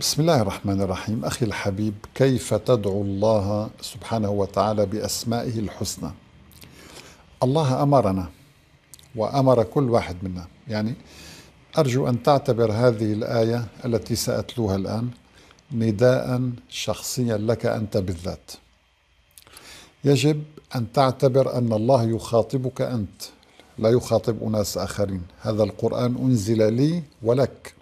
بسم الله الرحمن الرحيم أخي الحبيب كيف تدعو الله سبحانه وتعالى بأسمائه الحسنى الله أمرنا وأمر كل واحد منا يعني أرجو أن تعتبر هذه الآية التي سأتلوها الآن نداء شخصيا لك أنت بالذات يجب أن تعتبر أن الله يخاطبك أنت لا يخاطب أناس آخرين هذا القرآن أنزل لي ولك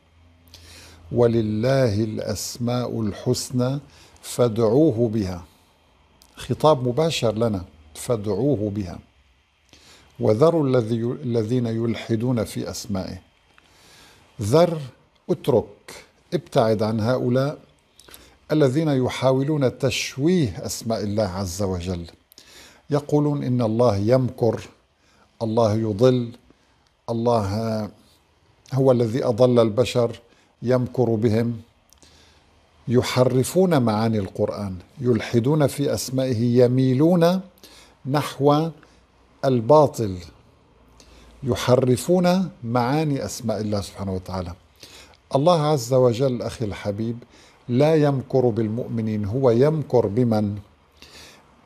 ولله الاسماء الحسنى فادعوه بها خطاب مباشر لنا فادعوه بها وذروا الذي الذين يلحدون في اسمائه ذر اترك ابتعد عن هؤلاء الذين يحاولون تشويه اسماء الله عز وجل يقولون ان الله يمكر الله يضل الله هو الذي اضل البشر يمكر بهم يحرفون معاني القرآن يلحدون في أسمائه يميلون نحو الباطل يحرفون معاني أسماء الله سبحانه وتعالى الله عز وجل أخي الحبيب لا يمكر بالمؤمنين هو يمكر بمن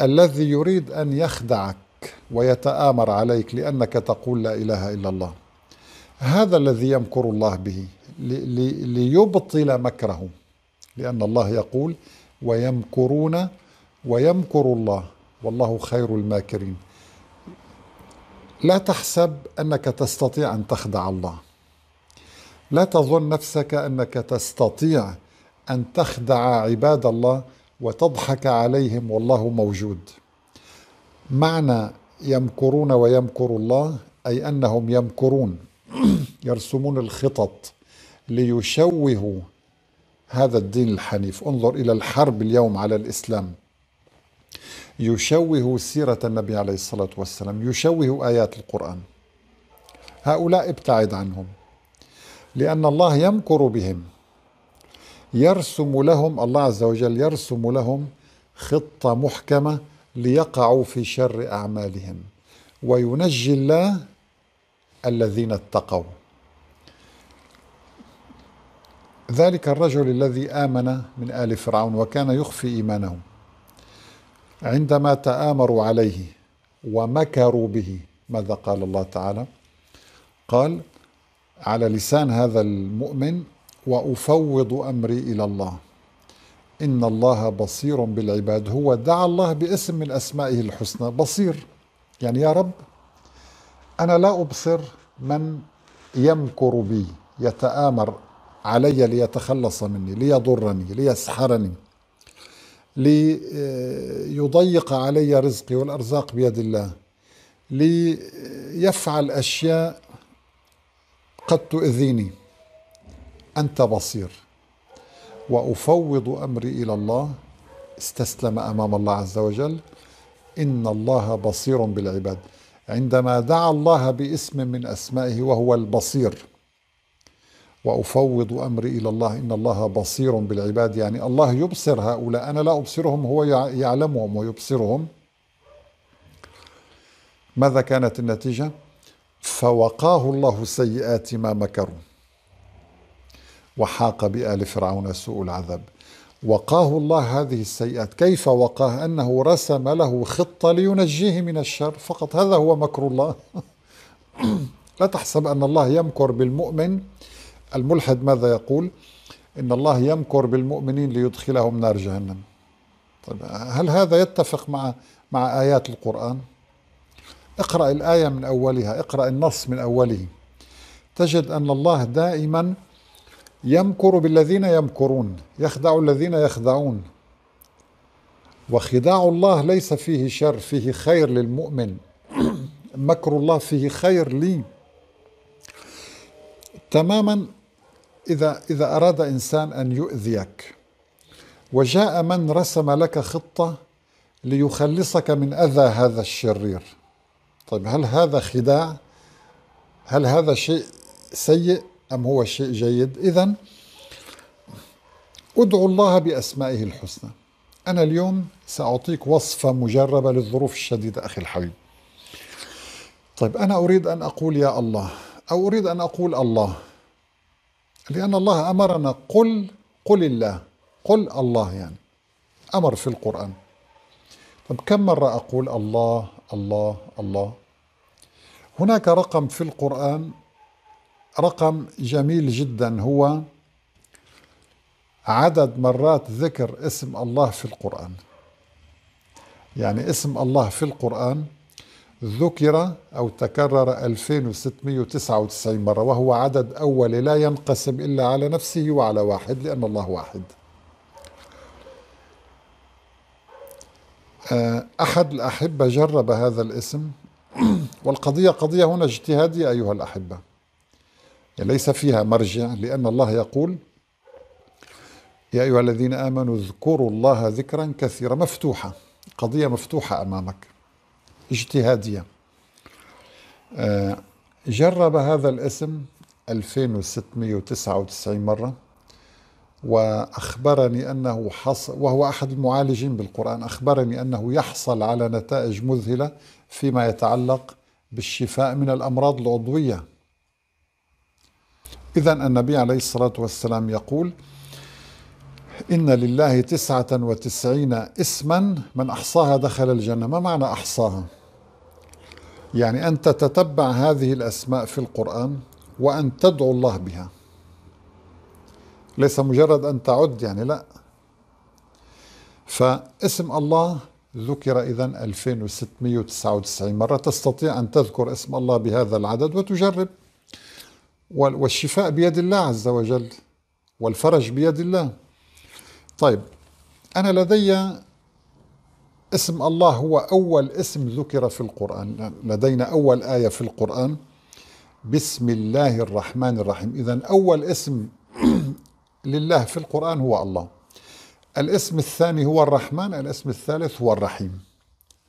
الذي يريد أن يخدعك ويتآمر عليك لأنك تقول لا إله إلا الله هذا الذي يمكر الله به ليبطل مكرهم لأن الله يقول ويمكرون ويمكر الله والله خير الماكرين لا تحسب أنك تستطيع أن تخدع الله لا تظن نفسك أنك تستطيع أن تخدع عباد الله وتضحك عليهم والله موجود معنى يمكرون ويمكر الله أي أنهم يمكرون يرسمون الخطط ليشوهوا هذا الدين الحنيف انظر إلى الحرب اليوم على الإسلام يشوه سيرة النبي عليه الصلاة والسلام يشوه آيات القرآن هؤلاء ابتعد عنهم لأن الله يمكر بهم يرسم لهم الله عز وجل يرسم لهم خطة محكمة ليقعوا في شر أعمالهم وينجي الله الذين اتقوا ذلك الرجل الذي آمن من آل فرعون وكان يخفي إيمانه عندما تآمروا عليه ومكروا به ماذا قال الله تعالى قال على لسان هذا المؤمن وأفوض أمري إلى الله إن الله بصير بالعباد هو دعا الله باسم من أسمائه الحسنى بصير يعني يا رب أنا لا أبصر من يمكر بي يتآمر علي ليتخلص مني ليضرني ليسحرني ليضيق علي رزقي والأرزاق بيد الله ليفعل أشياء قد تؤذيني أنت بصير وأفوض أمري إلى الله استسلم أمام الله عز وجل إن الله بصير بالعباد عندما دعا الله باسم من أسمائه وهو البصير وافوض امري الى الله ان الله بصير بالعباد يعني الله يبصر هؤلاء انا لا ابصرهم هو يعلمهم ويبصرهم ماذا كانت النتيجه فوقاه الله سيئات ما مكروا وحاق بال فرعون سوء العذاب وقاه الله هذه السيئات كيف وقاه انه رسم له خطه لينجيه من الشر فقط هذا هو مكر الله لا تحسب ان الله يمكر بالمؤمن الملحد ماذا يقول إن الله يمكر بالمؤمنين ليدخلهم نار جهنم طيب هل هذا يتفق مع مع آيات القرآن اقرأ الآية من أولها اقرأ النص من أوله تجد أن الله دائما يمكر بالذين يمكرون يخدع الذين يخدعون وخداع الله ليس فيه شر فيه خير للمؤمن مكر الله فيه خير لي تماما إذا, إذا أراد إنسان أن يؤذيك وجاء من رسم لك خطة ليخلصك من أذى هذا الشرير طيب هل هذا خداع هل هذا شيء سيء أم هو شيء جيد إذا ادعو الله بأسمائه الحسنى أنا اليوم سأعطيك وصفة مجربة للظروف الشديدة أخي الحبيب طيب أنا أريد أن أقول يا الله أو أريد أن أقول الله لأن الله أمرنا قل قل الله قل الله يعني أمر في القرآن طب كم مرة أقول الله الله الله هناك رقم في القرآن رقم جميل جدا هو عدد مرات ذكر اسم الله في القرآن يعني اسم الله في القرآن ذكر أو تكرر 2699 مرة وهو عدد أولي لا ينقسم إلا على نفسه وعلى واحد لأن الله واحد آه، أحد الأحبة جرب هذا الاسم والقضية قضية هنا اجتهادية أيها الأحبة ليس فيها مرجع لأن الله يقول يا أيها الذين آمنوا اذكروا الله ذكرا كثيرا مفتوحة قضية مفتوحة أمامك اجتهادية آه، جرب هذا الاسم 2699 مرة وأخبرني أنه حصل وهو أحد المعالجين بالقرآن أخبرني أنه يحصل على نتائج مذهلة فيما يتعلق بالشفاء من الأمراض العضوية إذا النبي عليه الصلاة والسلام يقول إن لله تسعة وتسعين اسما من أحصاها دخل الجنة ما معنى أحصاها؟ يعني أن تتتبع هذه الأسماء في القرآن وأن تدعو الله بها ليس مجرد أن تعد يعني لا فاسم الله ذكر إذا 2699 مرة تستطيع أن تذكر اسم الله بهذا العدد وتجرب والشفاء بيد الله عز وجل والفرج بيد الله طيب أنا لدي اسم الله هو أول اسم ذكر في القرآن لدينا أول آية في القرآن بسم الله الرحمن الرحيم إذا أول اسم لله في القرآن هو الله الاسم الثاني هو الرحمن الاسم الثالث هو الرحيم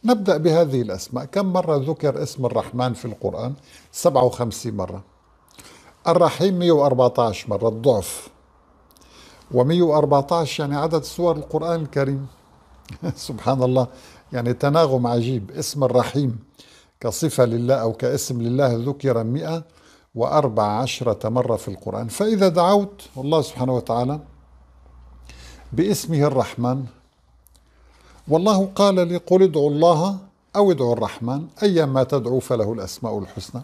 نبدأ بهذه الأسماء كم مرة ذكر اسم الرحمن في القرآن 57 مرة الرحيم 114 مرة الضعف و114 يعني عدد سور القرآن الكريم سبحان الله يعني تناغم عجيب اسم الرحيم كصفة لله أو كاسم لله ذكر مئة وأربع عشرة مرة في القرآن فإذا دعوت الله سبحانه وتعالى باسمه الرحمن والله قال لي قل ادعوا الله أو ادعوا الرحمن أيما تدعو فله الأسماء الحسنى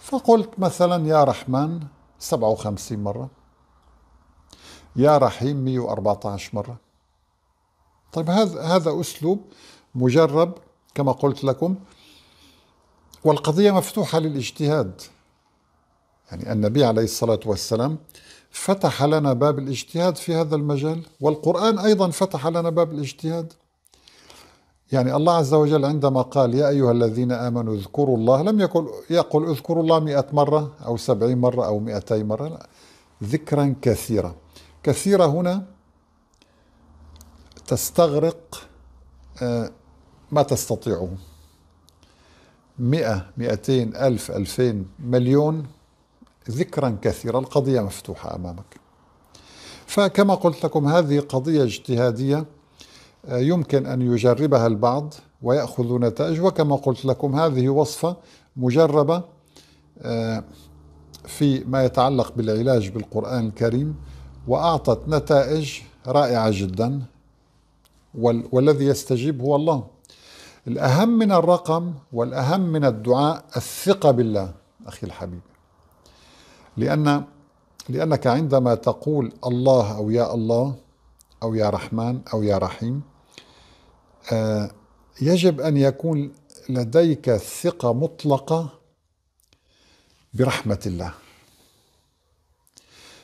فقلت مثلا يا رحمن 57 مرة يا رحيم 114 مرة طيب هذا هذا اسلوب مجرب كما قلت لكم والقضيه مفتوحه للاجتهاد يعني النبي عليه الصلاه والسلام فتح لنا باب الاجتهاد في هذا المجال والقران ايضا فتح لنا باب الاجتهاد يعني الله عز وجل عندما قال يا أيها الذين آمنوا اذكروا الله لم يقل يقل اذكروا الله مئة مرة أو سبعين مرة أو مئتي مرة لا ذكرا كثيرا كثيرة هنا تستغرق آه، ما تستطيعه مئة مئتين ألف ألفين مليون ذكرا كثيرا القضية مفتوحة أمامك فكما قلت لكم هذه قضية اجتهادية آه، يمكن أن يجربها البعض ويأخذ نتائج وكما قلت لكم هذه وصفة مجربة آه، في ما يتعلق بالعلاج بالقرآن الكريم وأعطت نتائج رائعة جدا والذي يستجيب هو الله الأهم من الرقم والأهم من الدعاء الثقة بالله أخي الحبيب لأن لأنك عندما تقول الله أو يا الله أو يا رحمن أو يا رحيم آه، يجب أن يكون لديك ثقة مطلقة برحمة الله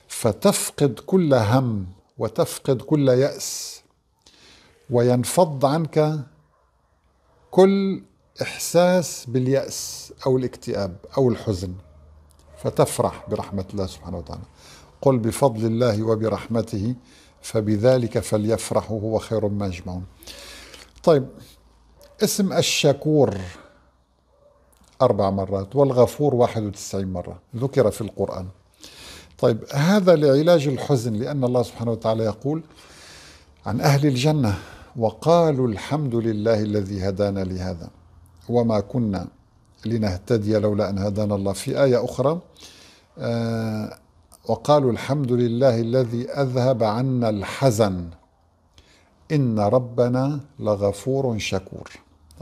فتفقد كل هم وتفقد كل يأس وينفض عنك كل إحساس باليأس أو الاكتئاب أو الحزن فتفرح برحمة الله سبحانه وتعالى قل بفضل الله وبرحمته فبذلك فليفرحوا هو خير ما يجمعون طيب اسم الشكور أربع مرات والغفور 91 مرة ذكر في القرآن طيب هذا لعلاج الحزن لأن الله سبحانه وتعالى يقول عن أهل الجنة وقالوا الحمد لله الذي هدانا لهذا وما كنا لنهتدي لولا أن هدانا الله في آية أخرى آه وقالوا الحمد لله الذي أذهب عنا الحزن إن ربنا لغفور شكور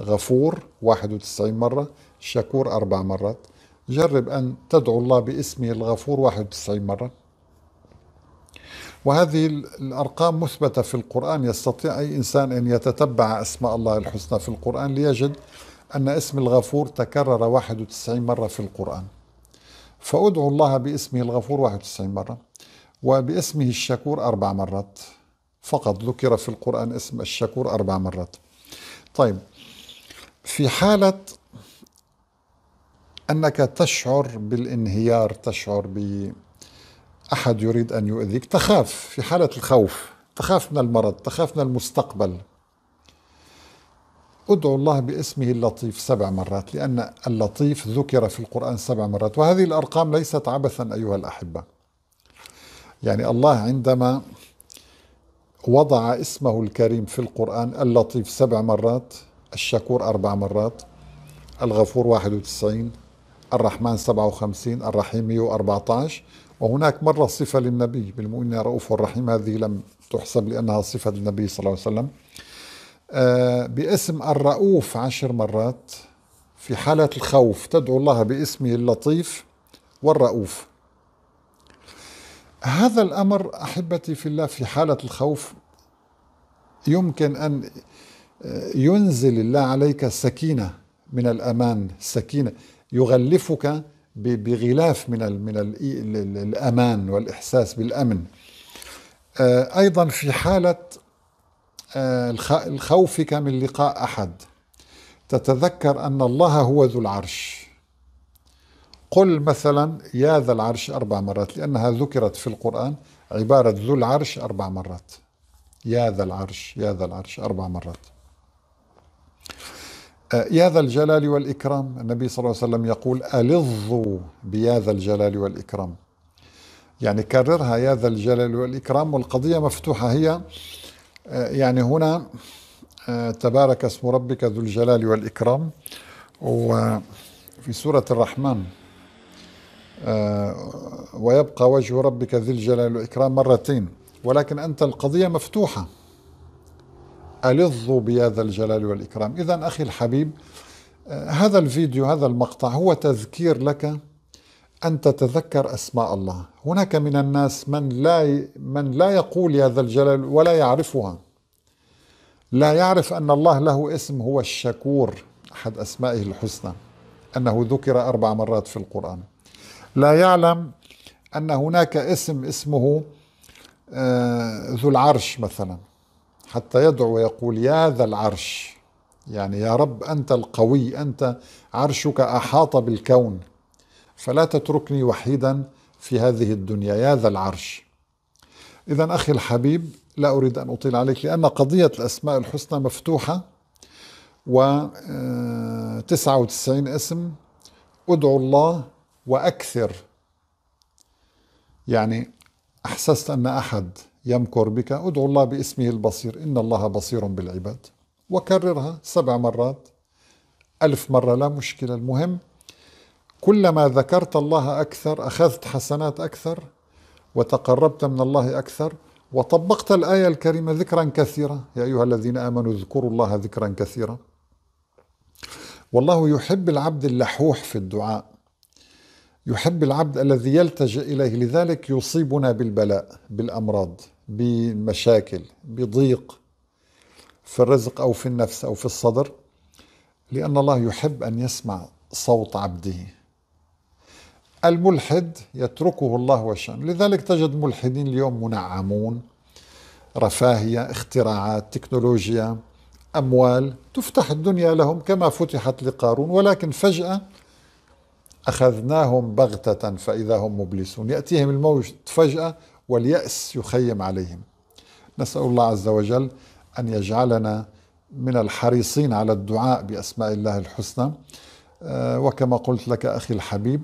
غفور 91 مرة شكور أربع مرات جرب أن تدعو الله باسمه الغفور 91 مرة وهذه الأرقام مثبتة في القرآن يستطيع أي إنسان أن يتتبع أسماء الله الحسنى في القرآن ليجد أن اسم الغفور تكرر 91 مرة في القرآن فأدعو الله باسمه الغفور 91 مرة وباسمه الشكور أربع مرات فقط ذكر في القرآن اسم الشكور أربع مرات طيب في حالة أنك تشعر بالانهيار تشعر بالانهيار أحد يريد أن يؤذيك تخاف في حالة الخوف تخاف من المرض تخاف من المستقبل ادعو الله باسمه اللطيف سبع مرات لأن اللطيف ذكر في القرآن سبع مرات وهذه الأرقام ليست عبثا أيها الأحبة يعني الله عندما وضع اسمه الكريم في القرآن اللطيف سبع مرات الشكور أربع مرات الغفور 91 الرحمن 57 الرحيم 114 وهناك مرة صفة للنبي بالمؤمن رؤوف رحيم هذه لم تحسب لأنها صفة للنبي صلى الله عليه وسلم آه، باسم الرؤوف عشر مرات في حالة الخوف تدعو الله باسمه اللطيف والرؤوف هذا الأمر أحبتي في الله في حالة الخوف يمكن أن آه، ينزل الله عليك سكينة من الأمان سكينة يغلفك بغلاف من الـ من الـ الامان والاحساس بالامن آه، ايضا في حاله آه، خوفك من لقاء احد تتذكر ان الله هو ذو العرش قل مثلا يا ذا العرش اربع مرات لانها ذكرت في القران عباره ذو العرش اربع مرات يا ذا العرش يا ذا العرش اربع مرات آه، يا ذا الجلال والإكرام النبي صلى الله عليه وسلم يقول ألظوا بيا ذا الجلال والإكرام يعني كررها يا ذا الجلال والإكرام والقضية مفتوحة هي آه، يعني هنا آه، تبارك اسم ربك ذو الجلال والإكرام وفي سورة الرحمن ويبقى وجه ربك ذي الجلال والإكرام مرتين ولكن أنت القضية مفتوحة ألظوا بيا ذا الجلال والإكرام إذا أخي الحبيب آه، هذا الفيديو هذا المقطع هو تذكير لك أن تتذكر أسماء الله هناك من الناس من لا من لا يقول يا ذا الجلال ولا يعرفها لا يعرف أن الله له اسم هو الشكور أحد أسمائه الحسنى أنه ذكر أربع مرات في القرآن لا يعلم أن هناك اسم اسمه آه، ذو العرش مثلاً حتى يدعو ويقول يا ذا العرش يعني يا رب أنت القوي أنت عرشك أحاط بالكون فلا تتركني وحيدا في هذه الدنيا يا ذا العرش إذا أخي الحبيب لا أريد أن أطيل عليك لأن قضية الأسماء الحسنى مفتوحة و 99 آه, اسم أدعو الله وأكثر يعني أحسست أن أحد يمكر بك ادعو الله باسمه البصير إن الله بصير بالعباد وكررها سبع مرات ألف مرة لا مشكلة المهم كلما ذكرت الله أكثر أخذت حسنات أكثر وتقربت من الله أكثر وطبقت الآية الكريمة ذكرا كثيرا يا أيها الذين آمنوا اذكروا الله ذكرا كثيرا والله يحب العبد اللحوح في الدعاء يحب العبد الذي يلتجئ إليه لذلك يصيبنا بالبلاء بالأمراض بمشاكل بضيق في الرزق أو في النفس أو في الصدر لأن الله يحب أن يسمع صوت عبده الملحد يتركه الله وشأنه لذلك تجد ملحدين اليوم منعمون رفاهية اختراعات تكنولوجيا أموال تفتح الدنيا لهم كما فتحت لقارون ولكن فجأة أخذناهم بغتة فإذا هم مبلسون يأتيهم الموت فجأة واليأس يخيم عليهم نسأل الله عز وجل أن يجعلنا من الحريصين على الدعاء بأسماء الله الحسنى آه، وكما قلت لك أخي الحبيب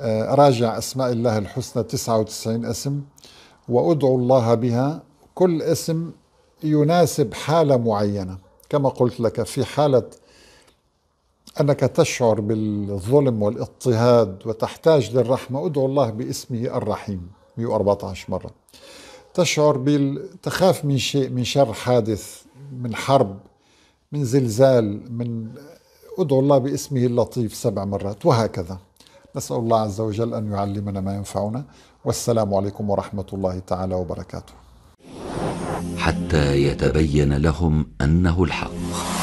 آه، راجع أسماء الله الحسنى 99 اسم وأدعو الله بها كل اسم يناسب حالة معينة كما قلت لك في حالة أنك تشعر بالظلم والاضطهاد وتحتاج للرحمة ادعو الله باسمه الرحيم 114 مرة تشعر بالتخاف من شيء من شر حادث من حرب من زلزال من ادعو الله باسمه اللطيف سبع مرات وهكذا نسأل الله عز وجل أن يعلمنا ما ينفعنا والسلام عليكم ورحمة الله تعالى وبركاته حتى يتبين لهم أنه الحق